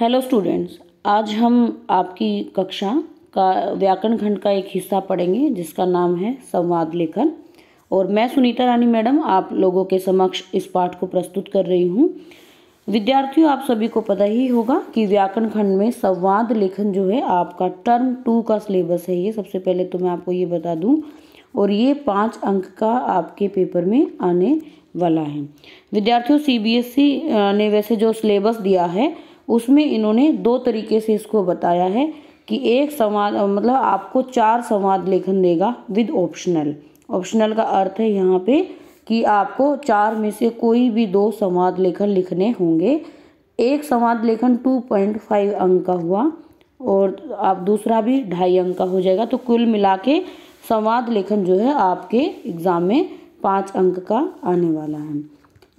hello students आज हम आपकी कक्षा का व्याकरण खंड का एक हिस्सा पढ़ेंगे जिसका नाम है संवाद लेखन और मैं सुनीता रानी मैडम आप लोगों के समक्ष इस पाठ को प्रस्तुत कर रही हूँ विद्यार्थियों आप सभी को पता ही होगा कि व्याकरण खंड में संवाद लेखन जो है आपका टर्म टू का सिलेबस है ये सबसे पहले तो मैं आपको ये बता दूँ और ये पाँच अंक का आपके पेपर में आने वाला है विद्यार्थियों सी e ने वैसे जो सिलेबस दिया है उसमें इन्होंने दो तरीके से इसको बताया है कि एक संवाद मतलब आपको चार संवाद लेखन देगा विद ऑप्शनल ऑप्शनल का अर्थ है यहाँ पे कि आपको चार में से कोई भी दो संवाद लेखन लिखने होंगे एक संवाद लेखन टू पॉइंट फाइव अंक का हुआ और आप दूसरा भी ढाई अंक का हो जाएगा तो कुल मिला के संवाद लेखन जो है आपके एग्ज़ाम में पाँच अंक का आने वाला है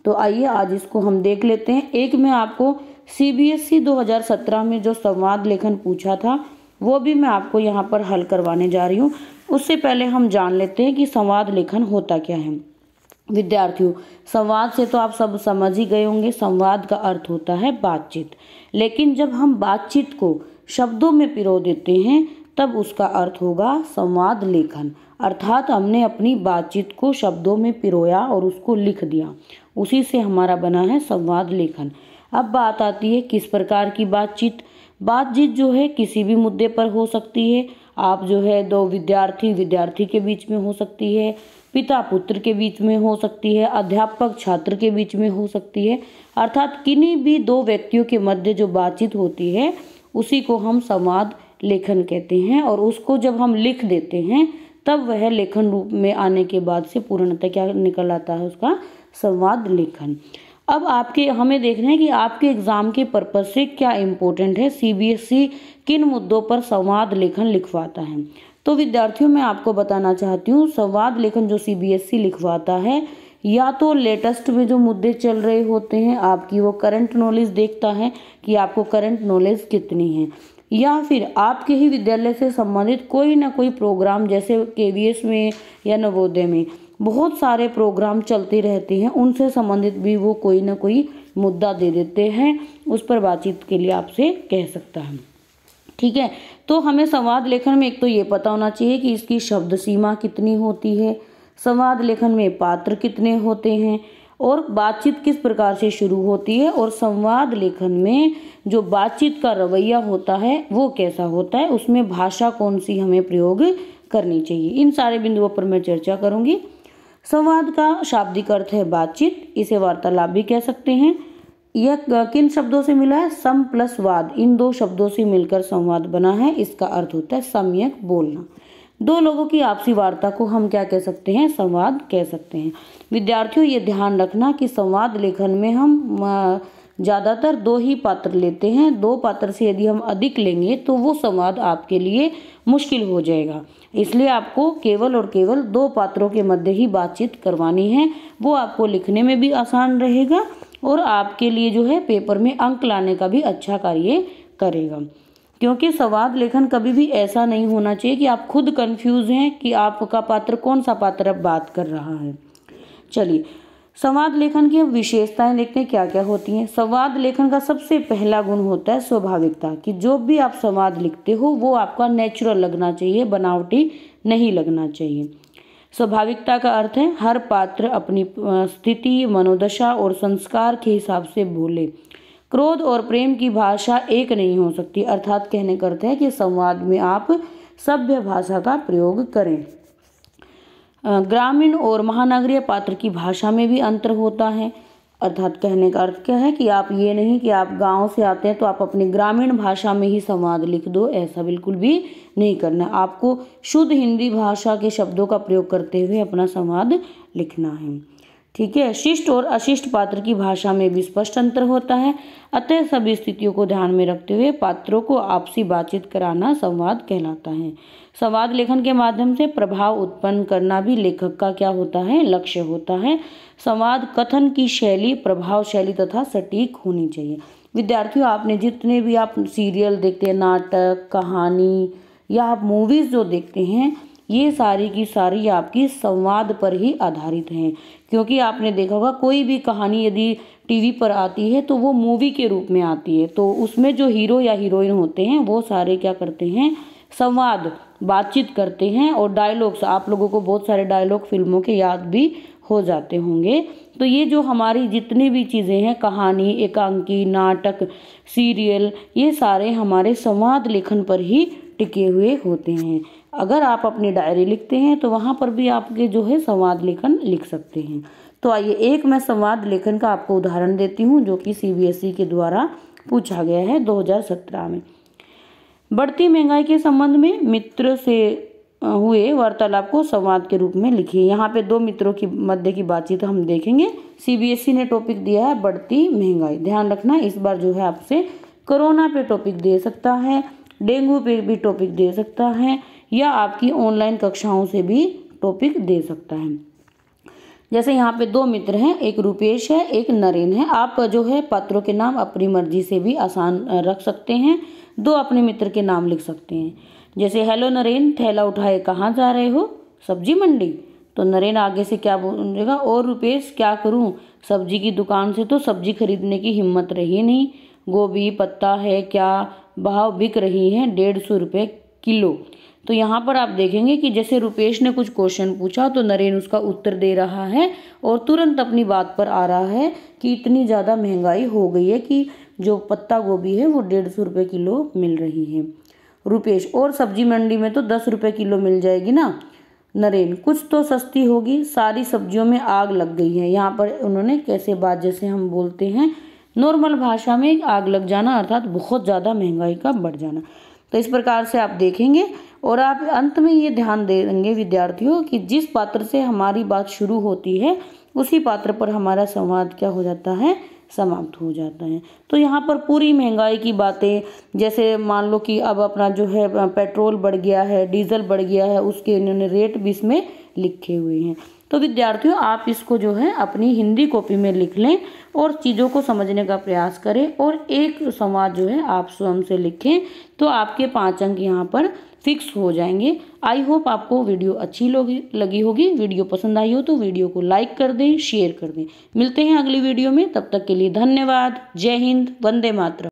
तो आइए आज इसको हम देख लेते हैं एक में आपको E सीबीएसई 2017 में जो संवाद लेखन पूछा था वो भी मैं आपको यहाँ पर हल करवाने जा रही हूँ उससे पहले हम जान लेते हैं कि संवाद लेखन होता क्या है विद्यार्थियों संवाद से तो आप सब समझ ही गए होंगे संवाद का अर्थ होता है बातचीत लेकिन जब हम बातचीत को शब्दों में पिरो देते हैं तब उसका अर्थ होगा संवाद लेखन अर्थात हमने अपनी बातचीत को शब्दों में पिरोया और उसको लिख दिया उसी से हमारा बना है संवाद लेखन अब बात आती है किस प्रकार की बातचीत बातचीत जो है किसी भी मुद्दे पर हो सकती है आप जो है दो विद्यार्थी विद्यार्थी के बीच में हो सकती है पिता पुत्र के बीच में हो सकती है अध्यापक छात्र के बीच में हो सकती है अर्थात किन्हीं भी दो व्यक्तियों के मध्य जो बातचीत होती है उसी को हम संवाद लेखन कहते हैं और उसको जब हम लिख देते हैं तब वह लेखन रूप में आने के बाद से पूर्णतः क्या निकल आता है उसका संवाद लेखन अब आपके हमें देखना है कि आपके एग्ज़ाम के पर्पज़ से क्या इम्पोर्टेंट है सीबीएसई e किन मुद्दों पर संवाद लेखन लिखवाता है तो विद्यार्थियों मैं आपको बताना चाहती हूँ संवाद लेखन जो सीबीएसई e लिखवाता है या तो लेटेस्ट में जो मुद्दे चल रहे होते हैं आपकी वो करंट नॉलेज देखता है कि आपको करंट नॉलेज कितनी है या फिर आपके ही विद्यालय से संबंधित कोई ना कोई प्रोग्राम जैसे के में या नवोदय में बहुत सारे प्रोग्राम चलते रहते हैं उनसे संबंधित भी वो कोई ना कोई मुद्दा दे देते हैं उस पर बातचीत के लिए आपसे कह सकता है ठीक है तो हमें संवाद लेखन में एक तो ये पता होना चाहिए कि इसकी शब्द सीमा कितनी होती है संवाद लेखन में पात्र कितने होते हैं और बातचीत किस प्रकार से शुरू होती है और संवाद लेखन में जो बातचीत का रवैया होता है वो कैसा होता है उसमें भाषा कौन सी हमें प्रयोग करनी चाहिए इन सारे बिंदुओं पर मैं चर्चा करूँगी संवाद का शाब्दिक अर्थ है बातचीत इसे वार्तालाप भी कह सकते हैं यह किन शब्दों से मिला है सम प्लस वाद इन दो शब्दों से मिलकर संवाद बना है इसका अर्थ होता है सम्यक बोलना दो लोगों की आपसी वार्ता को हम क्या कह सकते हैं संवाद कह सकते हैं विद्यार्थियों ये ध्यान रखना कि संवाद लेखन में हम ज़्यादातर दो ही पात्र लेते हैं दो पात्र से यदि हम अधिक लेंगे तो वो संवाद आपके लिए मुश्किल हो जाएगा इसलिए आपको केवल और केवल दो पात्रों के मध्य ही बातचीत करवानी है वो आपको लिखने में भी आसान रहेगा और आपके लिए जो है पेपर में अंक लाने का भी अच्छा कार्य करेगा क्योंकि संवाद लेखन कभी भी ऐसा नहीं होना चाहिए कि आप खुद कंफ्यूज हैं कि आपका पात्र कौन सा पात्र अब बात कर रहा है चलिए संवाद लेखन की विशेषताएं लिखते क्या क्या होती हैं संवाद लेखन का सबसे पहला गुण होता है स्वाभाविकता कि जो भी आप संवाद लिखते हो वो आपका नेचुरल लगना चाहिए बनावटी नहीं लगना चाहिए स्वाभाविकता का अर्थ है हर पात्र अपनी स्थिति मनोदशा और संस्कार के हिसाब से बोले क्रोध और प्रेम की भाषा एक नहीं हो सकती अर्थात कहने करते हैं कि संवाद में आप सभ्य भाषा का प्रयोग करें ग्रामीण और महानगरीय पात्र की भाषा में भी अंतर होता है अर्थात कहने का अर्थ क्या है कि आप ये नहीं कि आप गांव से आते हैं तो आप अपनी ग्रामीण भाषा में ही संवाद लिख दो ऐसा बिल्कुल भी नहीं करना आपको शुद्ध हिंदी भाषा के शब्दों का प्रयोग करते हुए अपना संवाद लिखना है ठीक है शिष्ट और अशिष्ट पात्र की भाषा में भी स्पष्ट अंतर होता है अतः सभी स्थितियों को ध्यान में रखते हुए पात्रों को आपसी बातचीत कराना संवाद कहलाता है संवाद लेखन के माध्यम से प्रभाव उत्पन्न करना भी लेखक का क्या होता है लक्ष्य होता है संवाद कथन की शैली प्रभाव शैली तथा सटीक होनी चाहिए विद्यार्थियों आपने जितने भी आप सीरियल देखते हैं नाटक कहानी या आप मूवीज़ जो देखते हैं ये सारी की सारी आपकी संवाद पर ही आधारित हैं क्योंकि आपने देखा होगा कोई भी कहानी यदि टीवी पर आती है तो वो मूवी के रूप में आती है तो उसमें जो हीरो या हीरोइन होते हैं वो सारे क्या करते हैं संवाद बातचीत करते हैं और डायलॉग्स आप लोगों को बहुत सारे डायलॉग फिल्मों के याद भी हो जाते होंगे तो ये जो हमारी जितनी भी चीज़ें हैं कहानी एकांकी नाटक सीरियल ये सारे हमारे संवाद लेखन पर ही टिके हुए होते हैं अगर आप अपनी डायरी लिखते हैं तो वहाँ पर भी आपके जो है संवाद लेखन लिख सकते हैं तो आइए एक मैं संवाद लेखन का आपको उदाहरण देती हूँ जो कि ई e के द्वारा पूछा गया है 2017 में बढ़ती महंगाई के संबंध में मित्र से हुए वार्तालाप को संवाद के रूप में लिखिए यहाँ पे दो मित्रों की मध्य की बातचीत हम देखेंगे ई e ने टॉपिक दिया है बढ़ती महंगाई ध्यान रखना इस बार जो है आपसे कोरोना पे टॉपिक दे सकता है डेंगू पे भी टॉपिक दे सकता है या आपकी ऑनलाइन कक्षाओं से भी टॉपिक दे सकता है जैसे यहाँ पे दो मित्र हैं एक रुपेश है एक नरेन है आप जो है पात्रों के नाम अपनी मर्जी से भी आसान रख सकते हैं दो अपने मित्र के नाम लिख सकते हैं जैसे हेलो नरेन थैला उठाए कहाँ जा रहे हो सब्जी मंडी तो नरेन आगे से क्या बोलेगा और रुपेश क्या करूँ सब्जी की दुकान से तो सब्जी खरीदने की हिम्मत रही नहीं गोभी पत्ता है क्या भाव बिक रही है डेढ़ सौ रुपये किलो तो यहाँ पर आप देखेंगे कि जैसे रुपेश ने कुछ क्वेश्चन पूछा तो नरेन उसका उत्तर दे रहा है और तुरंत अपनी बात पर आ रहा है कि इतनी ज़्यादा महंगाई हो गई है कि जो पत्ता गोभी है वो डेढ़ सौ रुपये किलो मिल रही है रुपेश और सब्जी मंडी में तो दस रुपये किलो मिल जाएगी ना नरेन कुछ तो सस्ती होगी सारी सब्जियों में आग लग गई है यहाँ पर उन्होंने कैसे बात जैसे हम बोलते हैं नॉर्मल भाषा में आग लग जाना अर्थात बहुत ज़्यादा महंगाई का बढ़ जाना तो इस प्रकार से आप देखेंगे और आप अंत में ये ध्यान दे देंगे विद्यार्थियों कि जिस पात्र से हमारी बात शुरू होती है उसी पात्र पर हमारा संवाद क्या हो जाता है समाप्त हो जाता है तो यहाँ पर पूरी महंगाई की बातें जैसे मान लो कि अब अपना जो है पेट्रोल बढ़ गया है डीजल बढ़ गया है उसके इन्होंने रेट भी इसमें लिखे हुए हैं तो विद्यार्थियों आप इसको जो है अपनी हिंदी कॉपी में लिख लें और चीज़ों को समझने का प्रयास करें और एक संवाद जो है आप स्वयं से लिखें तो आपके पाँच अंक यहाँ पर फिक्स हो जाएंगे आई होप आपको वीडियो अच्छी लगी होगी वीडियो पसंद आई हो तो वीडियो को लाइक कर दें शेयर कर दें मिलते हैं अगली वीडियो में तब तक के लिए धन्यवाद जय हिंद वंदे मातृ